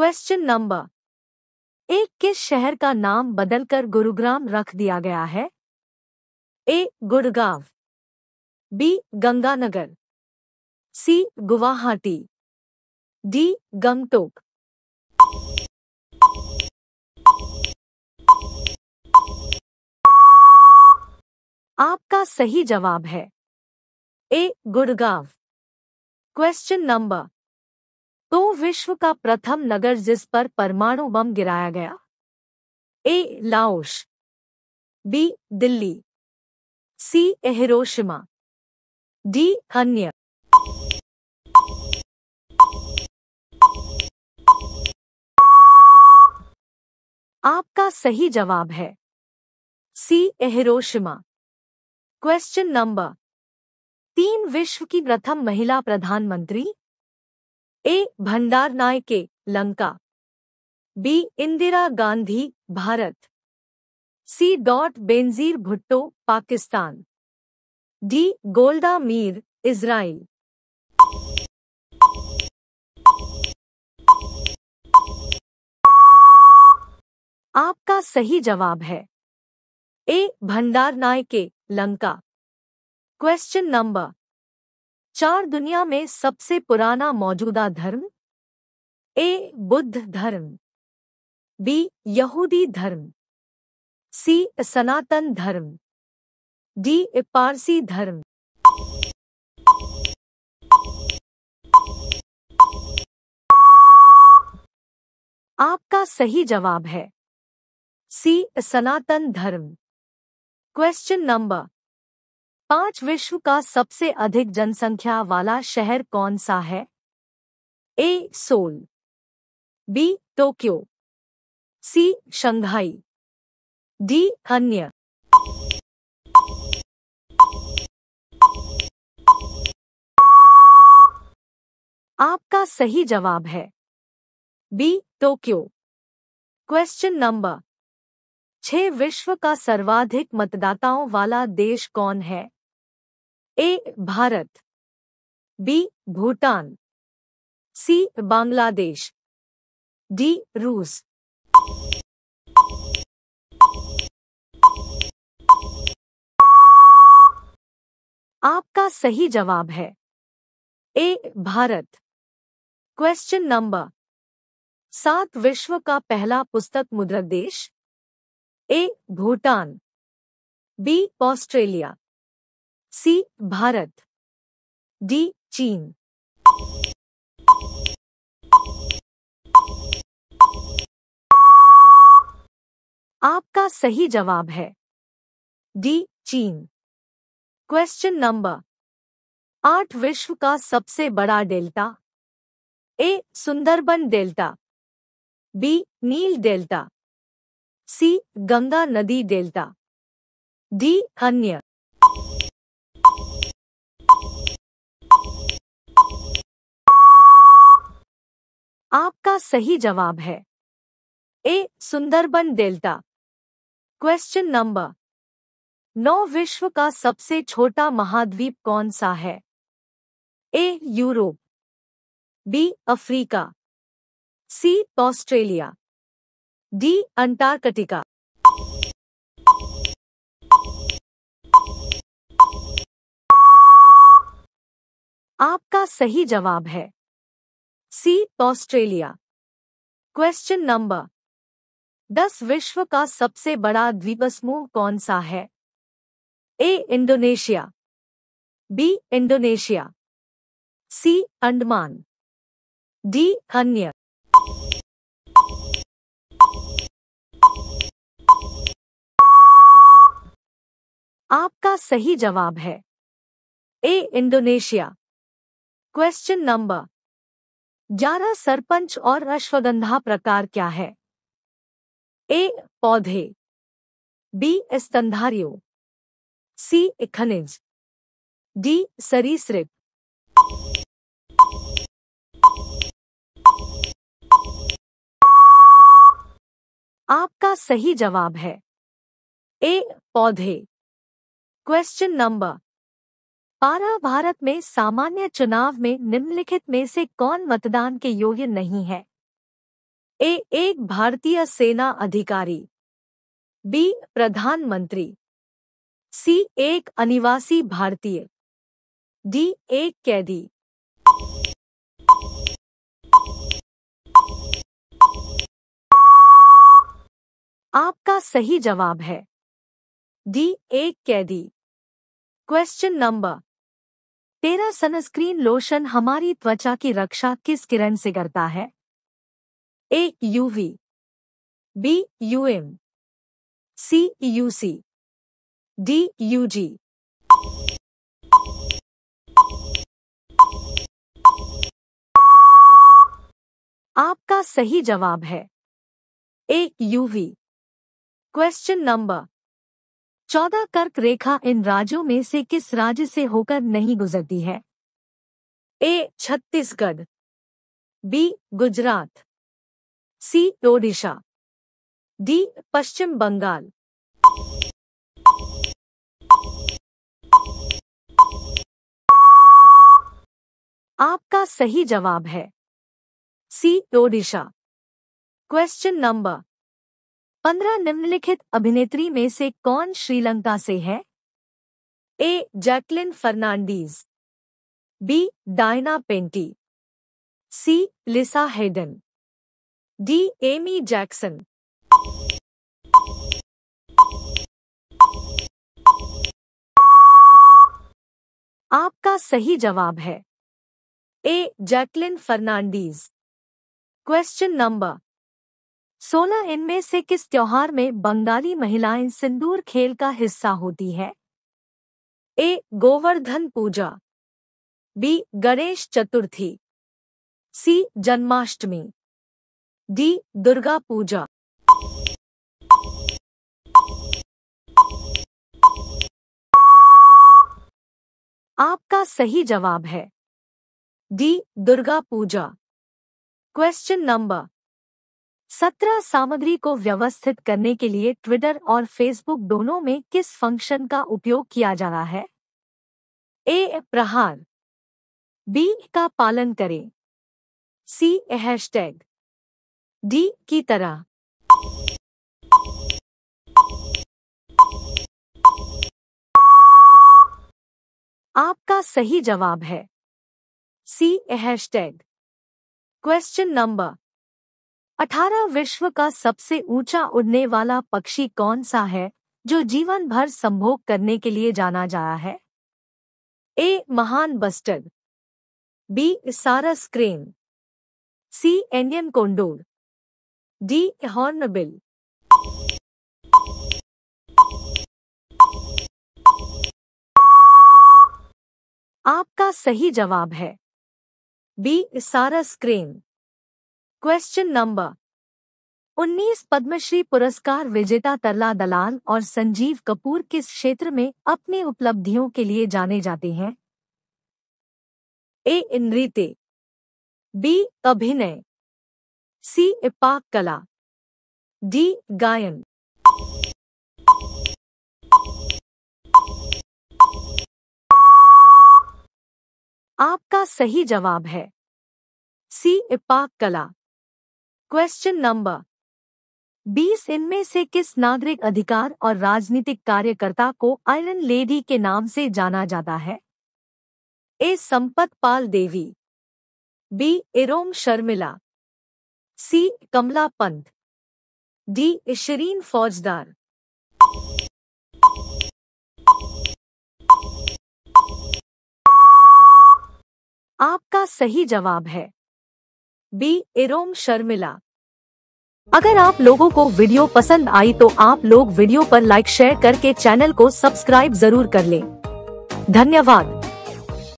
question number एक किस शहर का नाम बदलकर गुरुग्राम रख दिया गया है A Gurgaon B Ganganagar C Guwahati D Gangtok आपका सही जवाब है ए गुड़गांव क्वेश्चन नंबर तो विश्व का प्रथम नगर जिस पर परमाणु बम गिराया गया A Laos B Delhi C Hiroshima D अन्य आपका सही जवाब है सी एहरोशिमा क्वेश्चन नंबर तीन विश्व की प्रथम महिला प्रधानमंत्री A Bandaranaike Lanka B Indira Gandhi Bharat C dot Benazir Bhutto Pakistan D Golda Meir Israel आपका सही जवाब है ए Bandaranaike Lanka question number चार दुनिया में सबसे पुराना मौजूदा धर्म ए बुद्ध धर्म बी यहूदी धर्म सी सनातन धर्म डी पारसी धर्म आपका सही जवाब है सी सनातन धर्म क्वेश्चन नंबर पांच विश्व का सबसे अधिक जनसंख्या वाला शहर कौन सा है A Seoul B Tokyo C Shanghai D अन्य आपका सही जवाब है बी टोक्यो क्वेश्चन नंबर छह विश्व का सर्वाधिक मतदाताओं वाला देश कौन है A Bharat B Bhutan C Bangladesh D रूस आपका सही जवाब है ए भारत क्वेश्चन नंबर सात विश्व का पहला पुस्तक मुद्रक देश A Bhutan B Australia C Bharat D चीन आपका सही जवाब है डी चीन क्वेश्चन नंबर आठ विश्व का सबसे बड़ा delta A Sundarban delta B नील डेल्टा सी गंगा नदी डेल्टा डी अन्य आपका सही जवाब है A Sundarban delta question number नौ विश्व का सबसे छोटा महाद्वीप कौन सा है A Europe B Africa C Australia D Antarctica आपका सही जवाब है सी ऑस्ट्रेलिया क्वेश्चन नंबर दस विश्व का सबसे बड़ा द्वीप समूह कौन सा है A Indonesia B Indonesia C Andaman D अन्य आपका सही जवाब है ए इंडोनेशिया क्वेश्चन नंबर ग्यारह सरपंच और अश्वगंधा प्रकार क्या है ए पौधे बी स्तंधारियो सी खनिज डी सरीसृप आपका सही जवाब है ए पौधे क्वेश्चन नंबर पारा भारत में सामान्य चुनाव में निम्नलिखित में से कौन मतदान के योग्य नहीं है ए एक भारतीय सेना अधिकारी बी प्रधानमंत्री सी एक अनिवासी भारतीय डी एक कैदी आपका सही जवाब है डी एक कैदी क्वेश्चन नंबर तेरा सनस्क्रीन लोशन हमारी त्वचा की रक्षा किस किरण से करता है A UV B UM C UC D UG आपका सही जवाब है ए यूवी क्वेश्चन नंबर चौदह कर्क रेखा इन राज्यों में से किस राज्य से होकर नहीं गुजरती है A Chhattisgarh B Gujarat C Odisha D Paschim Bangal आपका सही जवाब है सी ओडिशा क्वेश्चन नंबर पंद्रह निम्नलिखित अभिनेत्री में से कौन श्रीलंका से है A Jacqueline Fernandez B Diana Penty C Lisa Haydon D Amy Jackson आपका सही जवाब है A Jacqueline Fernandez question number सोलह इनमें से किस त्योहार में बंगाली महिलाएं सिंदूर खेल का हिस्सा होती है A Govardhan Puja B Ganesh Chaturthi C Janmashtami D Durga Puja आपका सही जवाब है D Durga Puja question number सत्रह सामग्री को व्यवस्थित करने के लिए ट्विटर और फेसबुक दोनों में किस फंक्शन का उपयोग किया जा रहा है ए प्रहार बी का पालन करें सी हैशटैग डी की तरह आपका सही जवाब है सी हैशटैग क्वेश्चन नंबर अठारह विश्व का सबसे ऊंचा उड़ने वाला पक्षी कौन सा है जो जीवन भर संभोग करने के लिए जाना जाया है ए महान बस्टर्ड बी सारस crane C Indian condor D hornbill आपका सही जवाब है बी सारस क्रेन क्वेश्चन नंबर 19 पद्मश्री पुरस्कार विजेता तरला दलाल और संजीव कपूर किस क्षेत्र में अपनी उपलब्धियों के लिए जाने जाते हैं ए नृत्य बी अभिनय सी इपाक कला डी गायन आपका सही जवाब है सी इपाक कला क्वेश्चन नंबर बीस इनमें से किस नागरिक अधिकार और राजनीतिक कार्यकर्ता को आयरन लेडी के नाम से जाना जाता है A Sampat Pal Devi B Irom Sharmila C Kamla Pant D Ishrin Faujdar आपका सही जवाब है बी एरोम शर्मिला अगर आप लोगों को वीडियो पसंद आई तो आप लोग वीडियो पर लाइक शेयर करके चैनल को सब्सक्राइब जरूर कर लें धन्यवाद